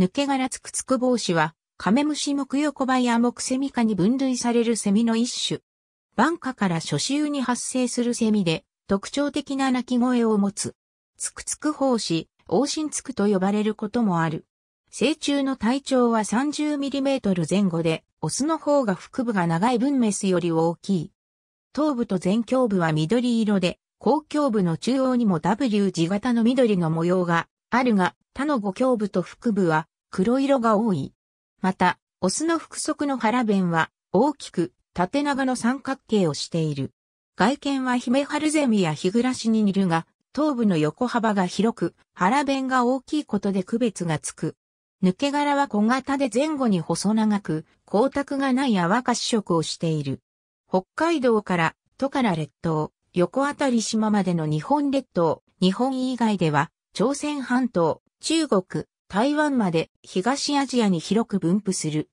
抜け殻つくつく帽子は、カメムシ目横ばや目セミ科に分類されるセミの一種。バンカから初秋に発生するセミで、特徴的な鳴き声を持つ。つくつく胞子、往診つくと呼ばれることもある。成虫の体長は 30mm 前後で、オスの方が腹部が長い分メスより大きい。頭部と前胸部は緑色で、後胸部の中央にも W 字型の緑の模様があるが、他の五胸部と腹部は黒色が多い。また、オスの腹側の腹弁は大きく縦長の三角形をしている。外見はヒメハルゼミやヒグラシに似るが、頭部の横幅が広く、腹弁が大きいことで区別がつく。抜け殻は小型で前後に細長く、光沢がない淡かし色をしている。北海道から都から列島、横あたり島までの日本列島、日本以外では、朝鮮半島、中国、台湾まで東アジアに広く分布する。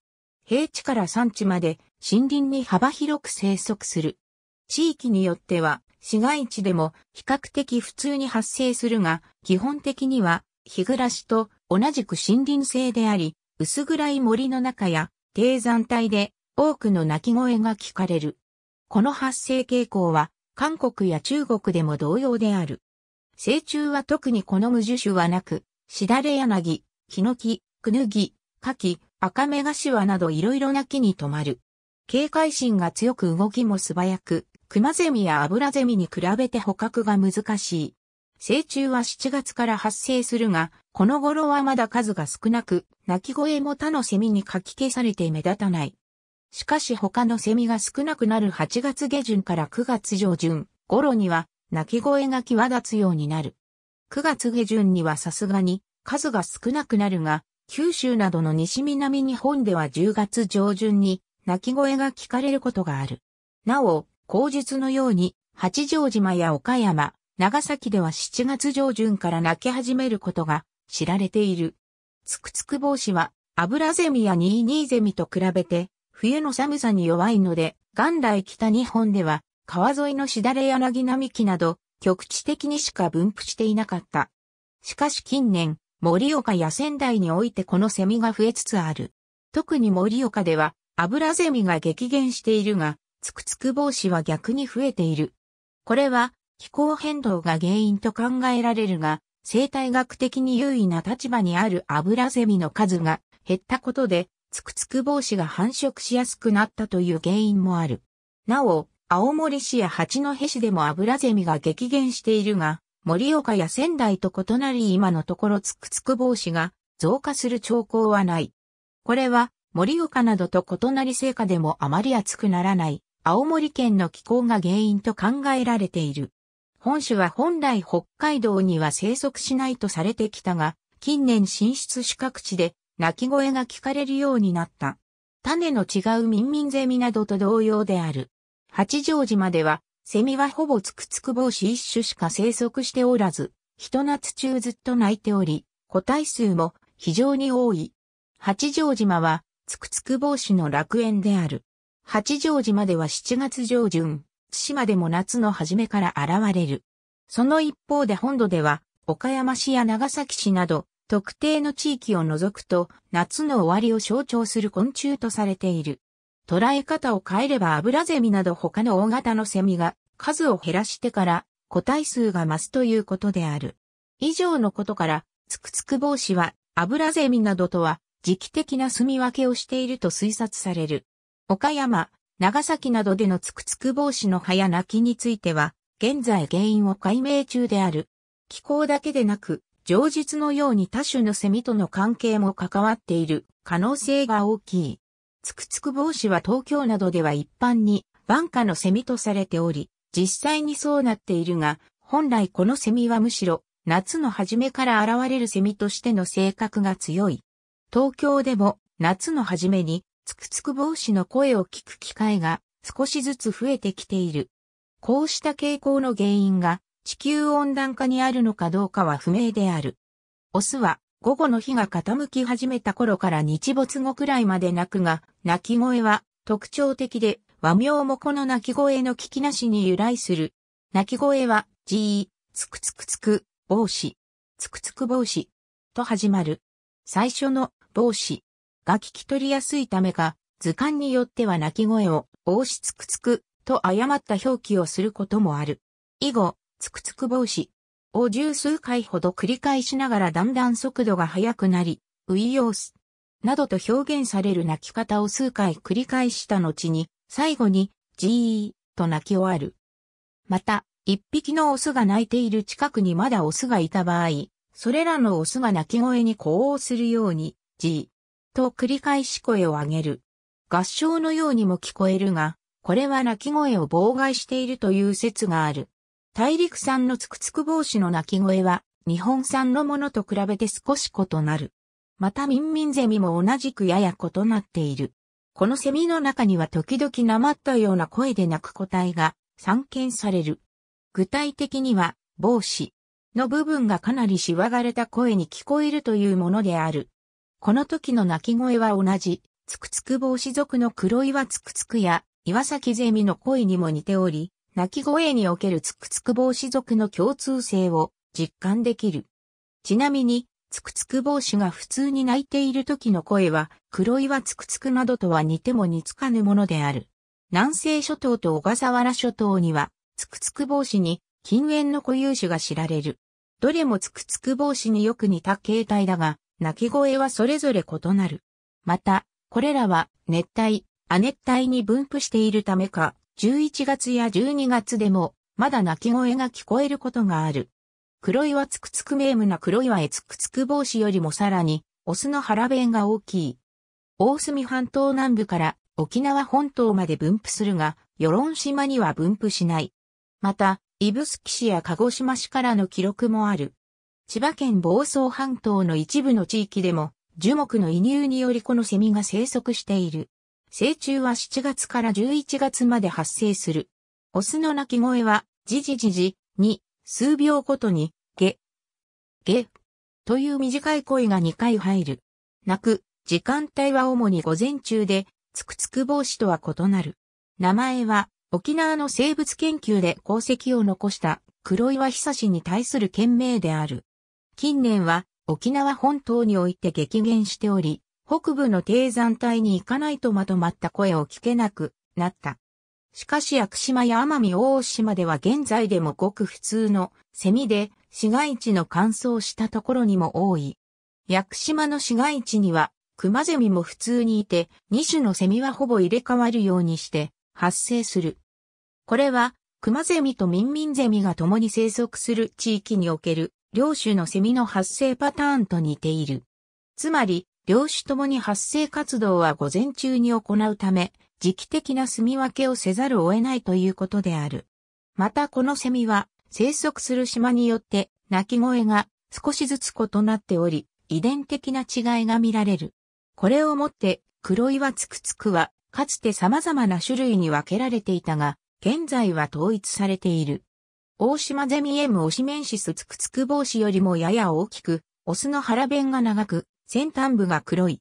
平地から山地まで森林に幅広く生息する。地域によっては市街地でも比較的普通に発生するが、基本的には日暮らしと同じく森林性であり、薄暗い森の中や低山帯で多くの鳴き声が聞かれる。この発生傾向は韓国や中国でも同様である。成虫は特に好む樹種はなく、しだれ柳、ヒノキ、クヌギ、カキ、赤目ワなどいろいろな木に止まる。警戒心が強く動きも素早く、クマゼミやアブラゼミに比べて捕獲が難しい。成虫は7月から発生するが、この頃はまだ数が少なく、鳴き声も他のセミにかき消されて目立たない。しかし他のセミが少なくなる8月下旬から9月上旬頃には、鳴き声が際立つようになる。9月下旬にはさすがに数が少なくなるが、九州などの西南日本では10月上旬に鳴き声が聞かれることがある。なお、口述のように、八丈島や岡山、長崎では7月上旬から鳴き始めることが知られている。つくつく帽子は、油ゼミやニーニーゼミと比べて、冬の寒さに弱いので、元来北日本では、川沿いのしだれ柳並木など、局地的にしか分布していなかった。しかし近年、盛岡や仙台においてこのセミが増えつつある。特に盛岡では、油ゼミが激減しているが、つくつく帽子は逆に増えている。これは、気候変動が原因と考えられるが、生態学的に優位な立場にある油ゼミの数が減ったことで、つくつく帽子が繁殖しやすくなったという原因もある。なお、青森市や八戸市でも油ゼミが激減しているが、盛岡や仙台と異なり今のところつくつく帽子が増加する兆候はない。これは盛岡などと異なり成果でもあまり暑くならない青森県の気候が原因と考えられている。本種は本来北海道には生息しないとされてきたが、近年進出主各地で鳴き声が聞かれるようになった。種の違う民ンゼミなどと同様である。八丈島ではセミはほぼつくつく帽子一種しか生息しておらず、一夏中ずっと鳴いており、個体数も非常に多い。八丈島は、つくつく帽子の楽園である。八丈島では7月上旬、津島でも夏の初めから現れる。その一方で本土では、岡山市や長崎市など、特定の地域を除くと、夏の終わりを象徴する昆虫とされている。捉え方を変えればアブラゼミなど他の大型のセミが数を減らしてから個体数が増すということである。以上のことから、つくつく帽子はアブラゼミなどとは時期的な住み分けをしていると推察される。岡山、長崎などでのつくつく帽子の葉や泣きについては、現在原因を解明中である。気候だけでなく、常述のように多種のセミとの関係も関わっている可能性が大きい。つくつく帽子は東京などでは一般に晩夏の蝉とされており、実際にそうなっているが、本来この蝉はむしろ夏の初めから現れる蝉としての性格が強い。東京でも夏の初めにつくつく帽子の声を聞く機会が少しずつ増えてきている。こうした傾向の原因が地球温暖化にあるのかどうかは不明である。オスは午後の日が傾き始めた頃から日没後くらいまで鳴くが、鳴き声は特徴的で、和名もこの鳴き声の聞きなしに由来する。鳴き声は、じー、つくつくつく、帽子、つくつく帽子、と始まる。最初の帽子が聞き取りやすいためか、図鑑によっては鳴き声を、帽子つくつく、と誤った表記をすることもある。以後、つくつく帽子を十数回ほど繰り返しながらだんだん速度が速くなり、ウィヨース、などと表現される泣き方を数回繰り返した後に、最後に、ジーと泣き終わる。また、一匹のオスが泣いている近くにまだオスがいた場合、それらのオスが鳴き声に呼応するように、ジーと繰り返し声を上げる。合唱のようにも聞こえるが、これは鳴き声を妨害しているという説がある。大陸産のつくつく帽子の鳴き声は、日本産のものと比べて少し異なる。またミンミンゼミも同じくやや異なっている。このセミの中には時々なったような声で鳴く個体が散見される。具体的には、帽子の部分がかなりしわがれた声に聞こえるというものである。この時の鳴き声は同じ、つくつく帽子族の黒岩つくつくや岩崎ゼミの声にも似ており、鳴き声におけるつくつく帽子族の共通性を実感できる。ちなみに、つくつく帽子が普通に鳴いている時の声は、黒岩つくつくなどとは似ても似つかぬものである。南西諸島と小笠原諸島には、つくつく帽子に禁煙の固有種が知られる。どれもつくつく帽子によく似た形態だが、鳴き声はそれぞれ異なる。また、これらは熱帯、亜熱帯に分布しているためか、11月や12月でも、まだ鳴き声が聞こえることがある。黒岩つくつく名無な黒岩へつくつく帽子よりもさらに、オスの腹弁が大きい。大隅半島南部から沖縄本島まで分布するが、与論島には分布しない。また、イブスキ市や鹿児島市からの記録もある。千葉県房総半島の一部の地域でも、樹木の移入によりこのセミが生息している。成虫は7月から11月まで発生する。オスの鳴き声は、じじじじ、に、数秒ごとに、げ、げ、という短い声が2回入る。鳴く、時間帯は主に午前中で、つくつく帽子とは異なる。名前は、沖縄の生物研究で功績を残した黒岩久志に対する懸命である。近年は沖縄本島において激減しており、北部の低山帯に行かないとまとまった声を聞けなくなった。しかし屋久島や奄美大島では現在でもごく普通のセミで市街地の乾燥したところにも多い。屋久島の市街地にはクマゼミも普通にいて2種のセミはほぼ入れ替わるようにして発生する。これはクマゼミとミンミンゼミが共に生息する地域における両種のセミの発生パターンと似ている。つまり、両種ともに発生活動は午前中に行うため、時期的な住み分けをせざるを得ないということである。またこのセミは生息する島によって鳴き声が少しずつ異なっており、遺伝的な違いが見られる。これをもって黒岩つくつくはかつて様々な種類に分けられていたが、現在は統一されている。大島ゼミエムオシメンシスつくつく帽子よりもやや大きく、オスの腹弁が長く、先端部が黒い。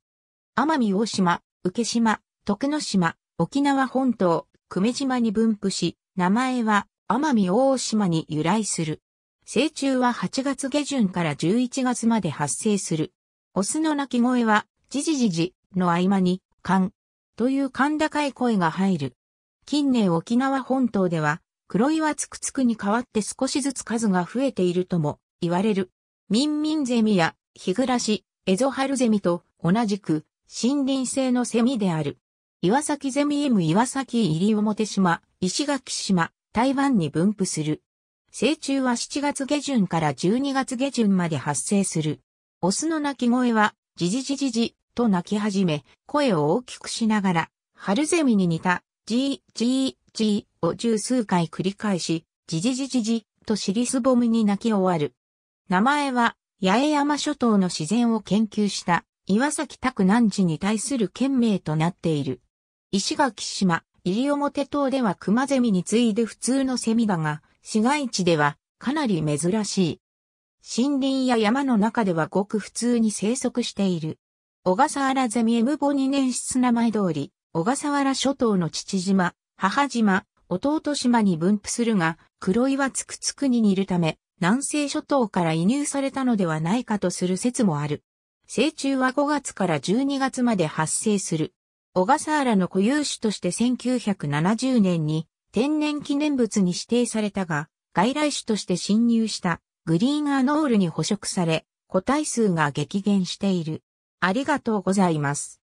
奄美大島、受島、徳之島、沖縄本島、久米島に分布し、名前は奄美大島に由来する。成虫は8月下旬から11月まで発生する。オスの鳴き声は、じじじじの合間に、カンという甲高い声が入る。近年沖縄本島では、黒岩つくつくに変わって少しずつ数が増えているとも言われる。ミンミンゼミやヒグラシ、エゾハルゼミと同じく森林性のセミである。岩崎ゼミ M 岩崎入表島、石垣島、台湾に分布する。成虫は7月下旬から12月下旬まで発生する。オスの鳴き声は、ジジジジジと鳴き始め、声を大きくしながら、ハルゼミに似た、ジー、じー、じーを十数回繰り返し、ジジジジジと尻すぼみに鳴き終わる。名前は、八重山諸島の自然を研究した岩崎拓南寺に対する県名となっている。石垣島、西表島では熊ゼミに次いで普通のセミだが、市街地ではかなり珍しい。森林や山の中ではごく普通に生息している。小笠原ゼミ M ボ2年室名前通り、小笠原諸島の父島、母島、弟島に分布するが、黒岩つくつくに似るため、南西諸島から移入されたのではないかとする説もある。成虫は5月から12月まで発生する。小笠原の固有種として1970年に天然記念物に指定されたが、外来種として侵入したグリーンアノールに捕食され、個体数が激減している。ありがとうございます。